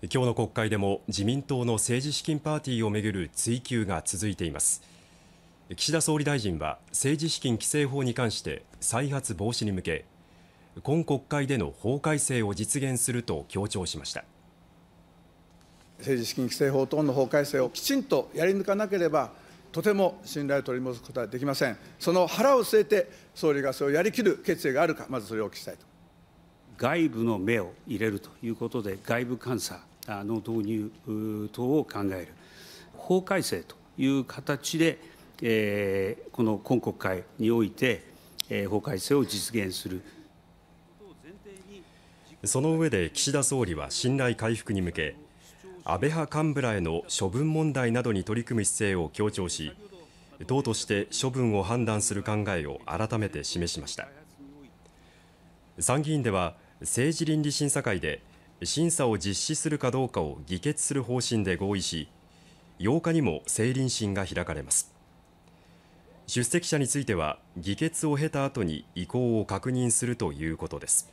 今日の国会でも自民党の政治資金パーティーをめぐる追及が続いています岸田総理大臣は政治資金規正法に関して再発防止に向け今国会での法改正を実現すると強調しました政治資金規正法等の法改正をきちんとやり抜かなければとても信頼を取り戻すことはできませんその腹を据えて総理がそれをやりきる決意があるかまずそれをお聞きしたいと外部の目を入れるということで、外部監査の導入等を考える、法改正という形で、この今国会において、法改正を実現する。その上で岸田総理は信頼回復に向け、安倍派幹部らへの処分問題などに取り組む姿勢を強調し、党として処分を判断する考えを改めて示しました。参議院では政治倫理審査会で審査を実施するかどうかを議決する方針で合意し8日にも政倫審が開かれます出席者については議決を経た後に意向を確認するということです